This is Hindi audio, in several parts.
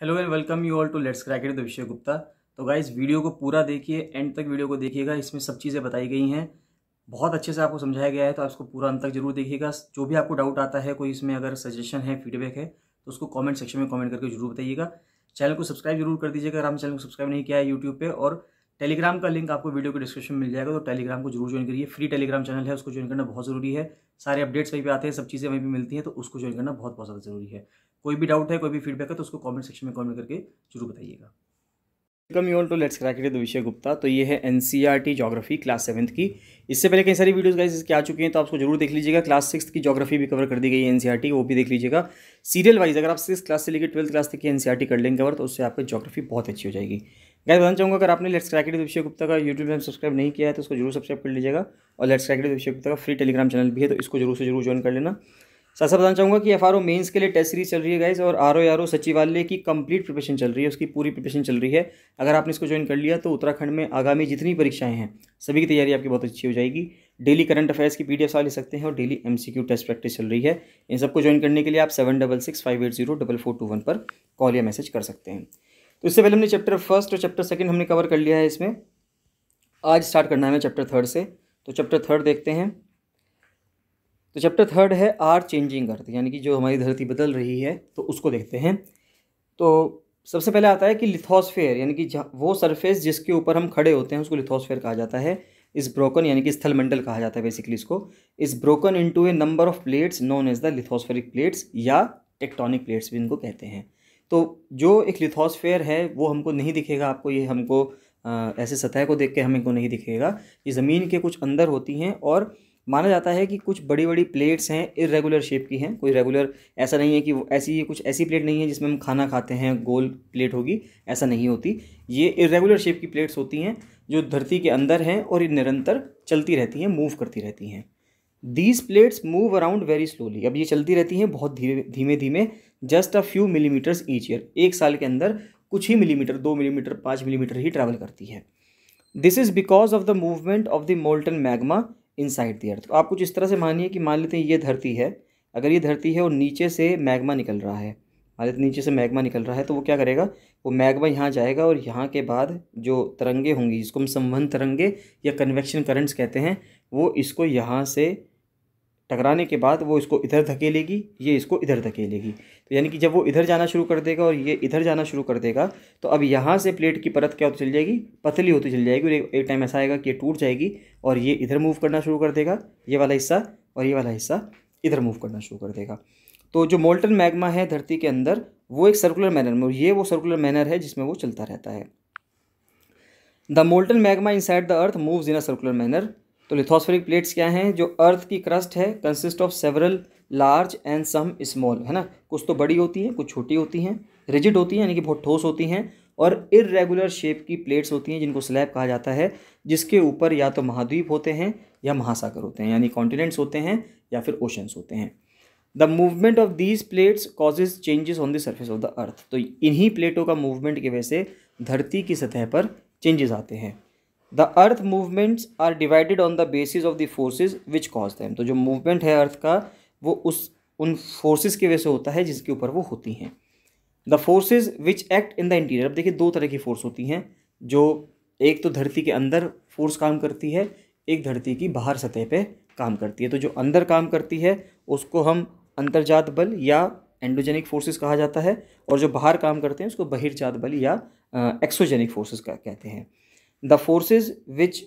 hello and welcome you all to let's crack it the Vishay Gupta तो गाइज वीडियो को पूरा देखिए एंड तक वीडियो को देखिएगा इसमें सब चीज़ें बताई गई हैं बहुत अच्छे से आपको समझाया गया है तो आप इसको पूरा अंत तक जरूर देखिएगा जो भी आपको डाउट आता है कोई इसमें अगर सजेशन है फीडबैक है तो उसको कॉमेंट सेक्शन में कॉमेंट करके जरूर बताइएगा चैनल को सब्सक्राइब जरूर कर दीजिएगा अगर हम चैनल को सब्सक्राइब नहीं किया है यूट्यूब पर और टेलीग्राम का लिंक आपको वीडियो के डिस्क्रिप्शन में मिल जाएगा तो टेलीग्राम को जरूर ज्वाइन करिए फ्री टेलीग्राम चैनल है उसको ज्वाइन करना बहुत जरूरी है सारे अपडेट्स वहीं पे आते हैं सब चीज़ें वहीं पे मिलती हैं तो उसको ज्वाइन करना बहुत बहुत ज़्यादा जरूरी है कोई भी डाउट है कोई भी फीडबैक है तो उसको कमेंट सेक्शन में कमेंट करके जरूर बताइएगा welcome you all to let's crack it Vishay Gupta तो ये है N C R T geography class seventh की इससे पहले कई सारी वीडियोज़ गाइस इसके आ चुके हैं तो आपको जरूर देख लीजिएगा क्लास सिक्स की जोग्राफी भी कवर कर दी गई है एन सी आर टी वो भी देख लीजिएगा सीरियल वाइज अगर आप सिक्स क्लास से लेकर ट्वेल्थ क्लास तक की एन सी आर टी कर लेंगे कवर तो उससे आपकी जोग्राफी बहुत अच्छी हो जाएगी गाइस बताना चाहूँगा अगर आपने let's crack it Vishay Gupta का यूट्यूब चैनल सब्सक्राइब नहीं किया है तो उसको जरूर सब्सक्राइब कर लीजिएगा और let's crack it Vishay Gupta का फ्री टेलीग्राम चैनल भी है तो इसको जरूर से जरूर ज्वाइन कर लेना साथ साथ बताना चाहूँगा कि एफ आर ओ मेन्स के लिए टेस्ट सीरीज चल रही है गाइज और आर ओ आर ओ सचिवालय की कंप्लीट प्रिपरेशन चल रही है उसकी पूरी प्रिपरेशन चल रही है अगर आपने इसको ज्वाइन कर लिया तो उत्तराखंड में आगामी जितनी परीक्षाएं हैं सभी की तैयारी आपकी बहुत अच्छी हो जाएगी डेली करंट अफेयर्स की पी एफ ले सकते हैं और डेली एम टेस्ट प्रैक्टिस चल रही है इन सबको ज्वाइन करने के लिए आप seven double six five eight zero double four two one पर कॉल या मैसेज कर सकते हैं तो इससे पहले हमने चैप्टर फर्स्ट और चैप्टर सेकेंड हमने कवर कर लिया है इसमें आज स्टार्ट करना है हमें चैप्टर थर्ड से तो चैप्टर थर्ड देखते हैं तो चैप्टर थर्ड है आर चेंजिंग अर्थ यानी कि जो हमारी धरती बदल रही है तो उसको देखते हैं तो सबसे पहले आता है कि लिथोस्फेयर यानी कि वो सरफेस जिसके ऊपर हम खड़े होते हैं उसको लिथोस्फेयर कहा जाता है इस ब्रोकन यानी कि स्थलमंडल कहा जाता है बेसिकली इसको is broken into a number of plates known as the lithospheric plates या टेक्टोनिक प्लेट्स भी इनको कहते हैं तो जो एक लिथोस्फेयर है वो हमको नहीं दिखेगा आपको ये हमको आ, ऐसे सतह को देख के हमको नहीं दिखेगा ये ज़मीन के कुछ अंदर होती हैं और माना जाता है कि कुछ बड़ी बड़ी प्लेट्स हैं इरेगुलर शेप की हैं कोई रेगुलर ऐसा नहीं है कि ऐसी कुछ ऐसी प्लेट नहीं है जिसमें हम खाना खाते हैं गोल प्लेट होगी ऐसा नहीं होती ये इरेगुलर शेप की प्लेट्स होती हैं जो धरती के अंदर हैं और ये निरंतर चलती रहती हैं मूव करती रहती हैं these plates move around very slowly अब ये चलती रहती हैं बहुत धीरे धीमे धीमे just a few millimetres each year एक साल के अंदर कुछ ही मिलीमीटर दो मिलीमीटर पाँच मिलीमीटर ही ट्रैवल करती है this is because of the movement of the molten magma inside the earth आप कुछ इस तरह से मानिए कि मान लेते हैं ये धरती है अगर ये धरती है और नीचे से मैग्मा निकल रहा है मान लेते नीचे से मैग्मा निकल रहा है तो वो क्या करेगा वो मैग्मा यहाँ जाएगा और यहाँ के बाद जो तरंगे होंगी जिसको हम संबंध तरंगे या कन्वेक्शन करंट्स कहते हैं वो इसको यहाँ से टकराने के बाद वो इसको इधर धकेलेगी ये इसको इधर धकेलेगी तो यानी कि जब वो इधर जाना शुरू कर देगा और ये इधर जाना शुरू कर देगा तो अब यहाँ से प्लेट की परत क्या होती चल जाएगी पतली होती चल जाएगी और एक टाइम ऐसा आएगा कि ये टूट जाएगी और ये इधर मूव करना शुरू कर देगा ये वाला हिस्सा और ये वाला हिस्सा इधर मूव करना शुरू कर देगा तो जो मोल्टन मैगमा है धरती के अंदर वो एक सर्कुलर मैनर में और ये वो सर्कुलर मैनर है जिसमें वो चलता रहता है the molten magma inside the earth moves in a circular manner तो लिथोस्फेरिक प्लेट्स क्या हैं जो अर्थ की क्रस्ट है consist of several large and some small है ना कुछ तो बड़ी होती हैं कुछ छोटी होती हैं रिजिड होती हैं यानी कि बहुत ठोस होती हैं और इरेगुलर शेप की प्लेट्स होती हैं जिनको स्लैब कहा जाता है जिसके ऊपर या तो महाद्वीप होते हैं या महासागर होते हैं यानी कॉन्टिनेंट्स होते हैं या फिर ओशंस होते हैं the movement of these plates causes changes on the surface of the earth तो इन्हीं प्लेटों का मूवमेंट की वजह से धरती की सतह पर चेंजेस आते हैं the earth movements are divided on the basis of the forces which cause them तो जो मूवमेंट है अर्थ का वो उस उन फोर्सेज की वजह से होता है जिसके ऊपर वो होती हैं the forces which act in the interior अब देखिए दो तरह की फोर्स होती हैं जो एक तो धरती के अंदर फोर्स काम करती है एक धरती की बाहर सतह पे काम करती है तो जो अंदर काम करती है उसको हम अंतर्जात बल या एंडोजेनिक फोर्सेस कहा जाता है और जो बाहर काम करते हैं उसको बहिर्जात बल या एक्सोजेनिक फोर्सेस कहते हैं the forces which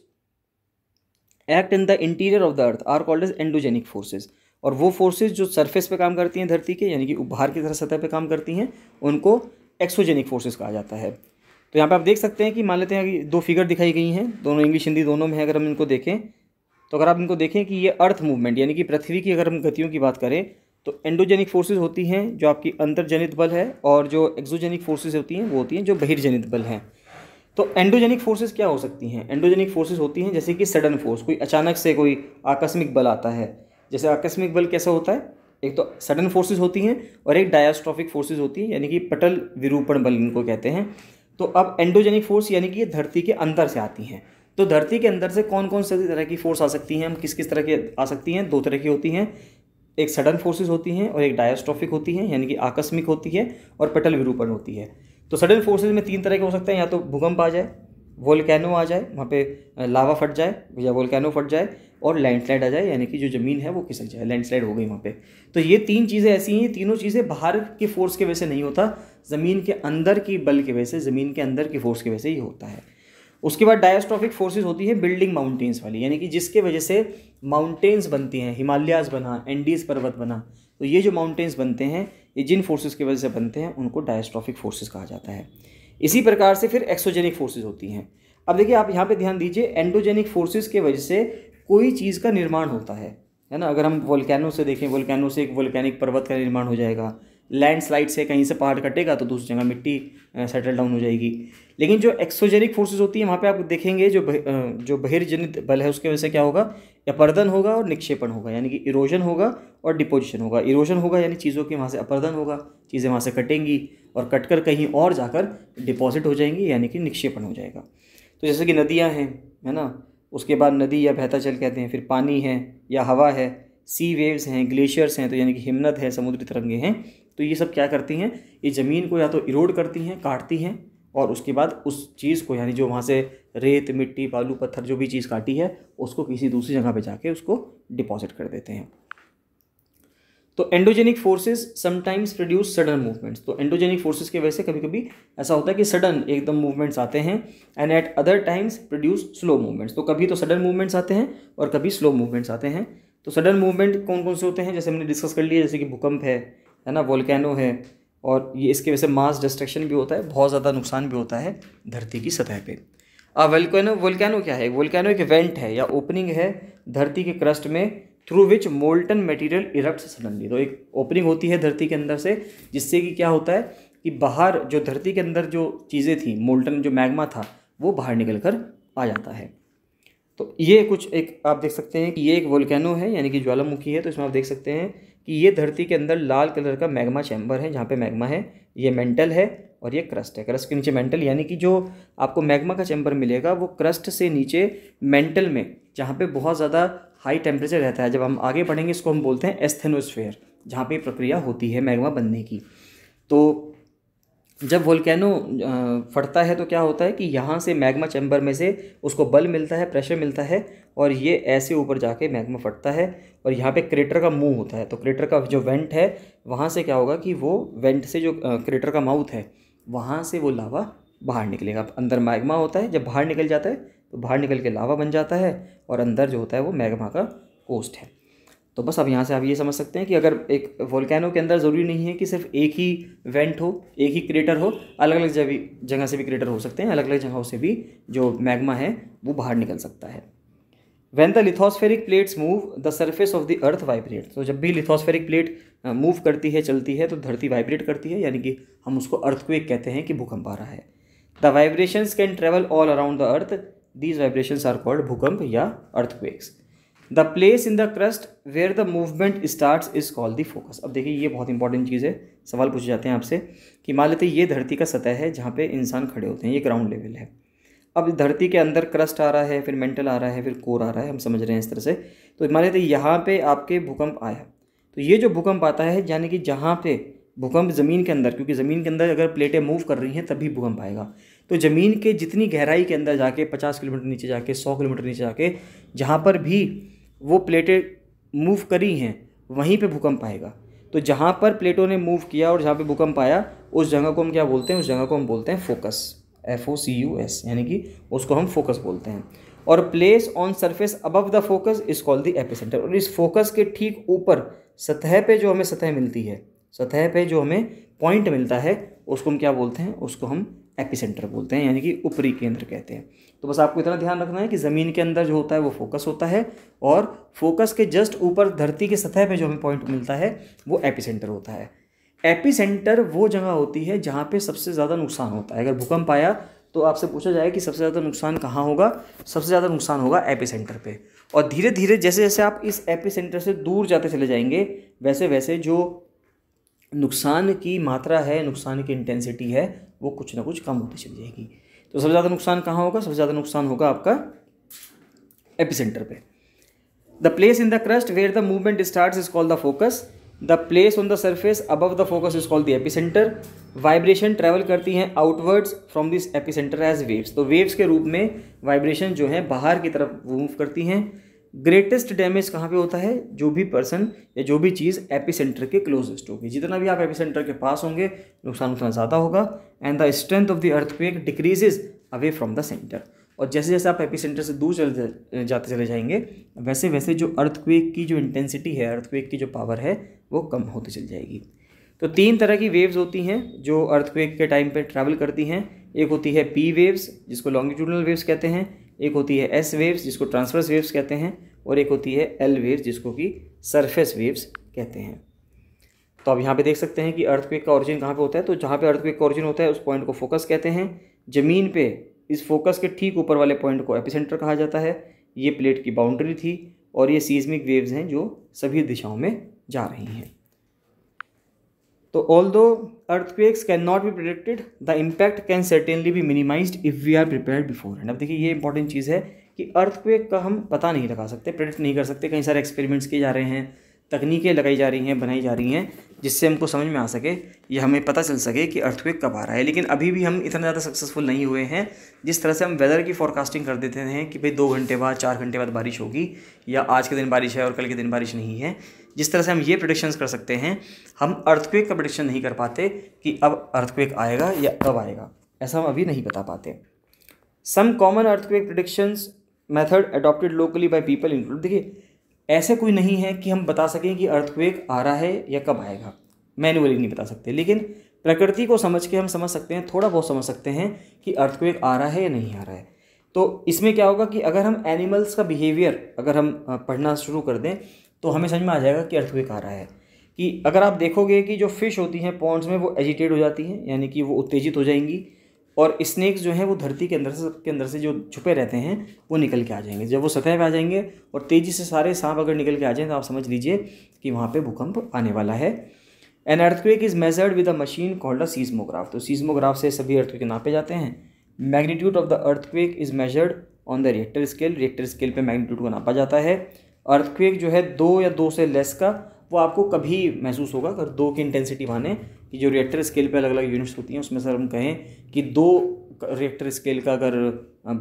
act in the interior of the earth are called as endogenic forces और वो फोर्सेज जो सरफेस पे काम करती हैं धरती के यानी कि उभार की तरह सतह पे काम करती हैं उनको एक्सोजेनिक फोर्सेज कहा जाता है तो यहाँ पे आप देख सकते हैं कि मान लेते हैं कि दो फिगर दिखाई गई हैं दोनों इंग्लिश हिंदी दोनों में अगर हम इनको देखें तो अगर आप इनको देखें कि ये अर्थ मूवमेंट यानी कि पृथ्वी की अगर हम गतियों की बात करें तो एंडोजेनिक फोर्सेज होती हैं जो आपकी अंतर्जनित बल है और जो एक्सोजेनिक फोर्सेज होती हैं वो होती हैं जो बहिर्जनित बल हैं तो एंडोजेनिक फोर्सेस क्या हो सकती हैं एंडोजेनिक फोर्सेस होती हैं जैसे कि सडन फोर्स कोई अचानक से कोई आकस्मिक बल आता है जैसे आकस्मिक बल कैसा होता है एक तो सडन फोर्सेस होती हैं और एक डायास्ट्रॉफिक फोर्सेस होती हैं यानी कि पटल विरूपण बल इनको कहते हैं तो अब एंडोजेनिक फोर्स यानी कि ये धरती के अंदर से आती हैं तो धरती के अंदर से कौन कौन सी तरह की फोर्स आ सकती हैं हम किस किस तरह की आ सकती हैं दो तरह की होती हैं एक सडन फोर्सेस होती हैं और एक डायस्ट्रॉफिक होती हैं यानी कि आकस्मिक होती है और पटल विरूपण होती है तो सडन फोर्सेज में तीन तरह के हो सकते हैं या तो भूकंप आ जाए वोल्केनो आ जाए वहाँ पे लावा फट जाए या वोल्केनो फट जाए और लैंडस्लाइड आ जाए यानी कि जो ज़मीन है वो खिसक जाए लैंडस्लाइड हो गई वहाँ पे तो ये तीन चीज़ें ऐसी हैं तीनों चीज़ें बाहर की फोर्स की वजह से नहीं होता ज़मीन के अंदर की बल की वजह से ज़मीन के अंदर की फोर्स की वजह से ये होता है उसके बाद डायस्ट्रॉफिक फोर्सेज होती है बिल्डिंग माउंटेन्स वाली यानी कि जिसके वजह से माउंटेन्स बनती हैं हिमालयाज बना एंडीज पर्वत बना तो ये जो माउंटेन्स बनते हैं ये जिन फोर्सेस की वजह से बनते हैं उनको डायस्ट्रॉफिक फोर्सेस कहा जाता है इसी प्रकार से फिर एक्सोजेनिक फोर्सेस होती हैं अब देखिए आप यहाँ पे ध्यान दीजिए एंडोजेनिक फोर्सेस के वजह से कोई चीज़ का निर्माण होता है है ना अगर हम वोल्केनो से देखें वोल्केनो से एक वोल्केनिक पर्वत का निर्माण हो जाएगा लैंडस्लाइड से कहीं से पहाड़ कटेगा तो दूसरी जगह मिट्टी सेटल डाउन हो जाएगी लेकिन जो एक्सोजेनिक फोर्सेज होती है वहाँ पे आप देखेंगे जो बह, जो बहिर्जनित बल है उसके वजह से क्या होगा अपर्दन होगा और निक्षेपण होगा यानी कि इरोजन होगा और डिपोजिशन होगा इरोजन होगा यानी चीज़ों के वहाँ से अपर्दन होगा चीज़ें वहाँ से कटेंगी और कट कहीं और जाकर डिपॉजिट हो जाएंगी यानी कि निक्षेपण हो जाएगा तो जैसे कि नदियाँ हैं है ना उसके बाद नदी या बहता चल कहते हैं फिर पानी है या हवा है सी वेव्स हैं ग्लेशियर्स हैं तो यानी कि हिमनद है समुद्री तरंगे हैं तो ये सब क्या करती हैं ये ज़मीन को या तो इरोड करती हैं काटती हैं और उसके बाद उस चीज़ को यानी जो वहाँ से रेत मिट्टी बालू पत्थर जो भी चीज़ काटी है उसको किसी दूसरी जगह पे जाके उसको डिपॉजिट कर देते हैं तो endogenic forces sometimes produce sudden movements तो एंडोजेनिक फोर्सेस के वजह से कभी कभी ऐसा होता है कि सडन एकदम मूवमेंट्स आते हैं and at other times produce slow movements तो कभी तो सडन मूवमेंट्स आते हैं और कभी स्लो मूवमेंट्स आते हैं तो सडन मूवमेंट कौन कौन से होते हैं जैसे हमने डिस्कस कर लिया जैसे कि भूकंप है है ना वोल्केनो है और ये इसके वजह से मास डिस्ट्रक्शन भी होता है बहुत ज़्यादा नुकसान भी होता है धरती की सतह पे अब वेलकैनो वोल्केनो क्या है वोल्केनो एक वेंट है या ओपनिंग है धरती के क्रस्ट में through which molten material erupt suddenly तो एक ओपनिंग होती है धरती के अंदर से जिससे कि क्या होता है कि बाहर जो धरती के अंदर जो चीज़ें थी मोल्टन जो मैग्मा था वो बाहर निकल कर आ जाता है तो ये कुछ एक आप देख सकते हैं कि ये एक वोल्केनो है यानी कि ज्वालामुखी है तो इसमें आप देख सकते हैं कि ये धरती के अंदर लाल कलर का मैग्मा चैम्बर है जहाँ पे मैग्मा है ये मेंटल है और ये क्रस्ट है क्रस्ट के नीचे मेंटल यानी कि जो आपको मैग्मा का चैम्बर मिलेगा वो क्रस्ट से नीचे मेंटल में जहाँ पे बहुत ज़्यादा हाई टेम्परेचर रहता है जब हम आगे बढ़ेंगे इसको हम बोलते हैं एस्थेनोस्फेयर जहाँ पर प्रक्रिया होती है मैगमा बनने की तो जब वोल्केनो फटता है तो क्या होता है कि यहाँ से मैग्मा चैम्बर में से उसको बल मिलता है प्रेशर मिलता है और ये ऐसे ऊपर जाके मैग्मा फटता है और यहाँ पे क्रेटर का मुंह होता है तो क्रेटर का जो वेंट है वहाँ से क्या होगा कि वो वेंट से जो क्रेटर का माउथ है वहाँ से वो लावा बाहर निकलेगा अंदर मैग्मा होता है जब बाहर निकल जाता है तो बाहर निकल के लावा बन जाता है और अंदर जो होता है वो मैगमा का कोस्ट है तो बस अब यहाँ से आप ये समझ सकते हैं कि अगर एक वोल्केनो के अंदर ज़रूरी नहीं है कि सिर्फ एक ही वेंट हो एक ही क्रेटर हो अलग अलग जगह जगह से भी क्रेटर हो सकते हैं अलग अलग जगहों से भी जो मैग्मा है वो बाहर निकल सकता है when the lithospheric plates move the surface of the earth vibrate तो जब भी लिथोस्फेरिक प्लेट मूव करती है चलती है तो धरती वाइब्रेट करती है यानी कि हम उसको अर्थक्वेक कहते हैं कि भूकंप आ रहा है the vibrations can travel all around the earth these vibrations are called भूकंप या earthquakes the place in the crust where the movement start is call the focus अब देखिए ये बहुत इंपॉर्टेंट चीज़ है सवाल पूछे जाते हैं आपसे कि मान लेते ये धरती का सतह है जहाँ पे इंसान खड़े होते हैं ये ग्राउंड लेवल है अब धरती के अंदर क्रस्ट आ रहा है फिर मेंटल आ रहा है फिर कोर आ रहा है हम समझ रहे हैं इस तरह से तो मान लेते यहाँ पर आपके भूकंप आया तो ये जो भूकंप आता है यानी कि जहाँ पर भूकंप ज़मीन के अंदर क्योंकि ज़मीन के अंदर अगर प्लेटें मूव कर रही हैं तभी भूकंप आएगा तो ज़मीन के जितनी गहराई के अंदर जाके पचास किलोमीटर नीचे जाके सौ किलोमीटर नीचे जाके जहाँ पर भी वो प्लेटें मूव करी हैं वहीं पे भूकंप आएगा तो जहाँ पर प्लेटों ने मूव किया और जहाँ पे भूकंप आया उस जगह को हम क्या बोलते हैं उस जगह को हम बोलते हैं focus F O C U S यानी कि उसको हम फोकस बोलते हैं और place on surface above the focus is called the centre और इस फोकस के ठीक ऊपर सतह पे जो हमें सतह मिलती है सतह पे जो हमें पॉइंट मिलता है उसको हम क्या बोलते हैं उसको हम एपिसेंटर बोलते हैं यानी कि ऊपरी केंद्र कहते हैं तो बस आपको इतना ध्यान रखना है कि ज़मीन के अंदर जो होता है वो फोकस होता है और फोकस के जस्ट ऊपर धरती के सतह पे जो हमें पॉइंट मिलता है वो एपिसेंटर होता है एपिसेंटर वो जगह होती है जहाँ पे सबसे ज़्यादा नुकसान होता है अगर भूकंप आया तो आपसे पूछा जाए कि सबसे ज़्यादा नुकसान कहाँ होगा सबसे ज़्यादा नुकसान होगा एपी सेंटर और धीरे धीरे जैसे जैसे आप इस एपी से दूर जाते चले जाएंगे वैसे वैसे जो नुकसान की मात्रा है नुकसान की इंटेंसिटी है वो कुछ ना कुछ कम होती चली जाएगी तो सबसे ज़्यादा नुकसान कहाँ होगा सबसे ज़्यादा नुकसान होगा आपका एपिसेंटर पे the place in the crust where the movement start is call the focus the place on the surface above the focus is call the epicentre vibration travel करती हैं outwards from this epicentre as waves तो वेव्स के रूप में वाइब्रेशन जो है बाहर की तरफ मूव करती हैं ग्रेटेस्ट डैमेज कहाँ पे होता है जो भी पर्सन या जो भी चीज़ सेंटर के क्लोजेस्ट होगी जितना भी आप सेंटर के पास होंगे नुकसान उतना ज़्यादा होगा and the strength of the earthquake decreases away from the centre और जैसे जैसे आप सेंटर से दूर चल जाते चले जाएंगे वैसे वैसे जो अर्थक्वेक की जो इंटेंसिटी है अर्थक्वेक की जो पावर है वो कम होती चली जाएगी तो तीन तरह की वेव्स होती हैं जो अर्थक्वेक के टाइम पर ट्रैवल करती हैं एक होती है पी वेव्स जिसको लॉन्गिट्यूडनल वेव्स कहते हैं एक होती है एस वेव्स जिसको ट्रांसवर्स वेव्स कहते हैं और एक होती है एल वेव्स जिसको कि सरफेस वेव्स कहते हैं तो आप यहाँ पे देख सकते हैं कि अर्थक्वेक का ओरिजिन कहाँ पे होता है तो जहाँ पे अर्थक्वेक का ऑरिजिन होता है उस पॉइंट को फोकस कहते हैं ज़मीन पे इस फोकस के ठीक ऊपर वाले पॉइंट को एपिसेंटर कहा जाता है ये प्लेट की बाउंड्री थी और ये सीजमिक वेव्स हैं जो सभी दिशाओं में जा रही हैं तो although earthquakes can not be predicted the impact can certainly be minimise if we are prepare before and अब देखिए ये इंपॉर्टेंट चीज़ है कि अर्थक्वेक का हम पता नहीं लगा सकते प्रिडिक्ट नहीं कर सकते कई सारे एक्सपेरिमेंट्स किए जा रहे हैं तकनीकें लगाई जा रही हैं बनाई जा रही हैं जिससे हमको समझ में आ सके या हमें पता चल सके कि अर्थक्वेक कब आ रहा है लेकिन अभी भी हम इतना ज़्यादा सक्सेसफुल नहीं हुए हैं जिस तरह से हम वेदर की फॉरकास्टिंग कर देते हैं कि भाई दो घंटे बाद चार घंटे बाद बारिश होगी या आज के दिन बारिश है और कल के दिन बारिश नहीं है जिस तरह से हम ये प्रडिक्शंस कर सकते हैं हम अर्थक्वेक का प्रडिक्शन नहीं कर पाते कि अब अर्थक्वेक आएगा या कब आएगा ऐसा हम अभी नहीं बता पाते some common earthquake predictions method adopted locally by people include देखिए ऐसे कोई नहीं है कि हम बता सकें कि अर्थक्वेक आ रहा है या कब आएगा मैनुअली नहीं बता सकते लेकिन प्रकृति को समझ के हम समझ सकते हैं थोड़ा बहुत समझ सकते हैं कि अर्थक्वेक आ रहा है या नहीं आ रहा है तो इसमें क्या होगा कि अगर हम एनिमल्स का बिहेवियर अगर हम पढ़ना शुरू कर दें तो हमें समझ में आ जाएगा कि अर्थक्वेक आ रहा है कि अगर आप देखोगे कि जो फ़िश होती हैं पॉन्ड्स में वो एजिटेट हो जाती हैं यानी कि वो उत्तेजित हो जाएंगी और स्नेक्स जो हैं वो धरती के अंदर से के अंदर से जो छुपे रहते हैं वो निकल के आ जाएंगे जब वो सतह पे आ जाएंगे और तेज़ी से सारे सांप अगर निकल के आ जाएँ तो आप समझ लीजिए कि वहाँ पे भूकंप आने वाला है an earthquake is measured with a machine called a seismograph तो सीजमोग्राफ से सभी अर्थक्वेक नापे जाते हैं magnitude of the earthquake is measured on the Richter scale Richter scale पे मैग्नीट्यूड को नापा जाता है अर्थक्वेक जो है दो या दो से लेस का वो आपको कभी महसूस होगा अगर दो की इंटेंसिटी माने कि जो रिएक्टर स्केल पे अलग अलग यूनिट्स होती हैं उसमें सर हम कहें कि दो रिएक्टर स्केल का अगर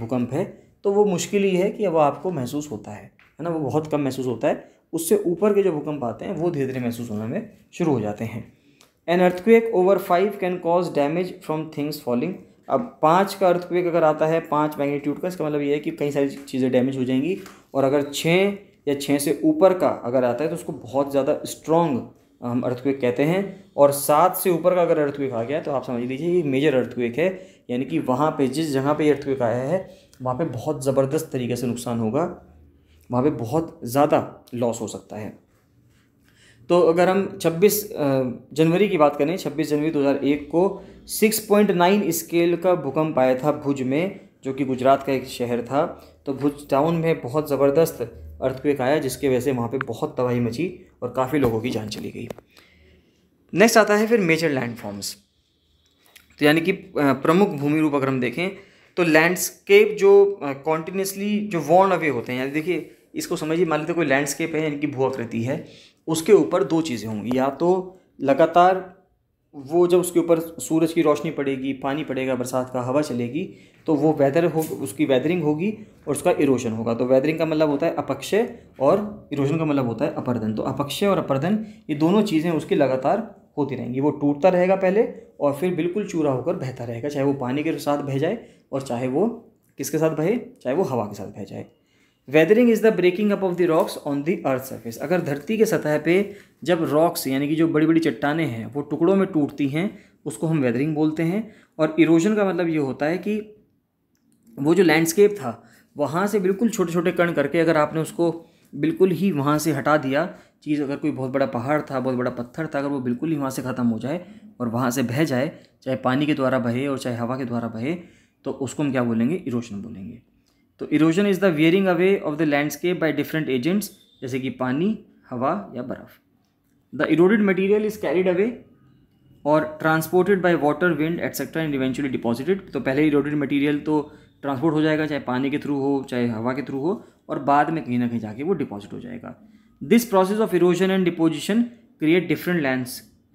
भूकंप है तो वो मुश्किल ही है कि अब आपको महसूस होता है है ना वो बहुत कम महसूस होता है उससे ऊपर के जो भूकंप आते हैं वो धीरे धीरे महसूस होने में शुरू हो जाते हैं an earthquake over five can cause damage from things falling अब पाँच का अर्थक्वेक अगर आता है पाँच मैग्नीट्यूड का इसका मतलब ये है कि कई सारी चीज़ें डैमेज हो जाएंगी और अगर छः या छः से ऊपर का अगर आता है तो उसको बहुत ज़्यादा स्ट्रॉन्ग हम अर्थक्वेक कहते हैं और सात से ऊपर का अगर अर्थक्वेक आ गया तो आप समझ लीजिए ये मेजर अर्थक्वेक है यानी कि वहाँ पे जिस जगह पे अर्थक्वेक आया है वहाँ पे बहुत ज़बरदस्त तरीके से नुकसान होगा वहाँ पे बहुत ज़्यादा लॉस हो सकता है तो अगर हम 26 जनवरी की बात करें 26 जनवरी 2001 को 6.9 स्केल का भूकंप आया था भुज में जो कि गुजरात का एक शहर था तो भुज टाउन में बहुत ज़बरदस्त अर्थक्वेक आया जिसके वजह से वहाँ पर बहुत तबाही मची और काफ़ी लोगों की जान चली गई नेक्स्ट आता है फिर मेजर लैंड फॉर्म्स तो यानी कि प्रमुख भूमि रूप अगर हम देखें तो लैंडस्केप जो कॉन्टीन्यूसली जो वॉर्न अवे होते हैं यानी देखिए इसको समझिए मान लेते कोई लैंडस्केप है यानी कि भू आकृति है उसके ऊपर दो चीज़ें होंगी या तो लगातार वो जब उसके ऊपर सूरज की रोशनी पड़ेगी पानी पड़ेगा बरसात का हवा चलेगी तो वो वेदर हो उसकी वेदरिंग होगी और उसका इरोशन होगा तो वेदरिंग का मतलब होता है अपक्षय और इरोशन का मतलब होता है अपर्धन तो अपक्षय और अपर्धन ये दोनों चीज़ें उसकी लगातार होती रहेंगी वो टूटता रहेगा पहले और फिर बिल्कुल चूरा होकर बहता रहेगा चाहे वो पानी के साथ बह जाए और चाहे वो किसके साथ बहे चाहे वो हवा के साथ बह जाए weathering is the breaking up of the rocks on the earth surface अगर धरती के सतह पे जब रॉक्स यानी कि जो बड़ी बड़ी चट्टाने हैं वो टुकड़ों में टूटती हैं उसको हम वेदरिंग बोलते हैं और इरोजन का मतलब ये होता है कि वो जो लैंडस्केप था वहाँ से बिल्कुल छोटे छोटे कण करके अगर आपने उसको बिल्कुल ही वहाँ से हटा दिया चीज़ अगर कोई बहुत बड़ा पहाड़ था बहुत बड़ा पत्थर था अगर वो बिल्कुल ही वहाँ से ख़त्म हो जाए और वहाँ से बह जाए चाहे पानी के द्वारा बहे और चाहे हवा के द्वारा बहे तो उसको हम क्या बोलेंगे इरोशन बोलेंगे तो erosion is the wearing away of the landscape by different agents जैसे कि पानी हवा या बर्फ़ the eroded material is carried away और transported by water wind etcetera and eventually deposited तो पहले इरोडेड मटीरियल तो ट्रांसपोर्ट हो जाएगा चाहे पानी के थ्रू हो चाहे हवा के थ्रू हो और बाद में कहीं ना कहीं जाके वो डिपॉजिट हो जाएगा this process of erosion and deposition create different 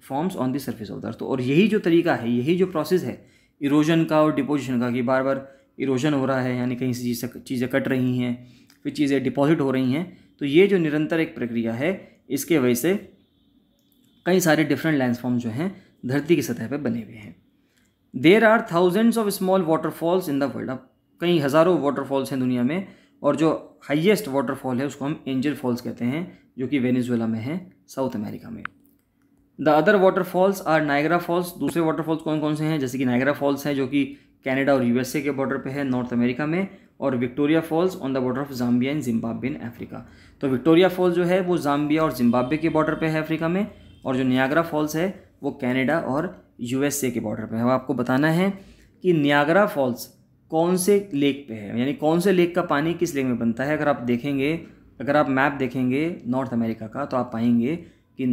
landforms on the surface of the earth और यही जो तरीका है यही जो प्रोसेस है इरोजन का और डिपोजिशन का कि बार बार इरोजन हो रहा है यानी कहीं से चीज़ें कट रही हैं फिर चीज़ें डिपॉजिट हो रही हैं तो ये जो निरंतर एक प्रक्रिया है इसके वजह से कई सारे डिफरेंट लैंडफॉर्म जो हैं धरती की सतह पर बने हुए हैं there are thousands of small waterfalls in the world अब कई हज़ारों वाटरफॉल्स हैं दुनिया में और जो हाइएस्ट वाटरफॉल है उसको हम एंजल फॉल्स कहते हैं जो कि वेनेजुएला में है साउथ अमेरिका में the other waterfalls are Niagara Falls दूसरे वाटरफॉल्स कौन कौन से हैं जैसे कि नाइगरा फॉल्स हैं जो कि कैनेडा और यूएसए के बॉर्डर पे है नॉर्थ अमेरिका में और Victoria Falls on the border of Zambia and Zimbabwe in Africa तो विक्टोरिया फॉल्स जो है वो जाम्बिया और जिम्बाब्वे के बॉर्डर पे है अफ्रीका में और जो नियाग्रा फॉल्स है वो कैनेडा और यूएसए के बॉर्डर पे है अब आपको बताना है कि नियाग्रा फॉल्स कौन से लेक पे है यानी कौन से लेक का पानी किस लेक में बनता है अगर आप देखेंगे अगर आप मैप देखेंगे नॉर्थ अमेरिका का तो आप पाएंगे कि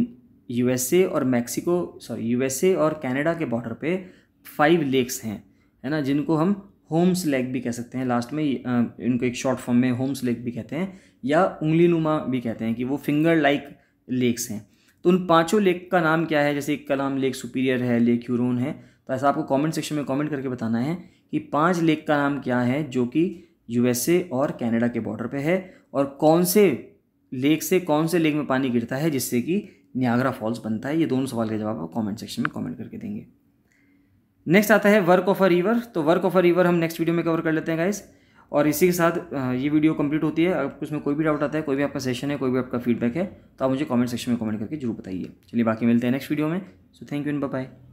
यूएसए और मैक्सिको सॉरी यूएसए और कैनेडा के बॉर्डर पे फाइव लेक्स हैं है ना जिनको हम होम्स लेग भी कह सकते हैं लास्ट में इनको एक शॉर्ट फॉर्म में होम्स लेग भी कहते हैं या उंगली नुमा भी कहते हैं कि वो फिंगर लाइक लेक्स हैं तो उन पांचों लेक का नाम क्या है जैसे कलाम लेक सुपीरियर है लेक यूरोन है तो ऐसा आपको कमेंट सेक्शन में कमेंट करके बताना है कि पांच लेक का नाम क्या है जो कि यूएसए और कनाडा के बॉर्डर पे है और कौन से लेक से कौन से लेक में पानी गिरता है जिससे कि न्यागरा फॉल्स बनता है ये दोनों सवाल के जवाब आप कमेंट सेक्शन में कमेंट करके देंगे नेक्स्ट आता है वर्क ऑफ अ रिवर तो वर्क ऑफ अ रिवर हम नेक्स्ट वीडियो में कवर कर लेते हैं गाइस और इसी के साथ ये वीडियो कंप्लीट होती है अगर उसमें कोई भी डाउट आता है कोई भी आपका सेशन है कोई भी आपका फीडबैक है तो आप मुझे कमेंट सेक्शन में कमेंट करके जरूर बताइए चलिए बाकी मिलते हैं नेक्स्ट वीडियो में so thank you and bye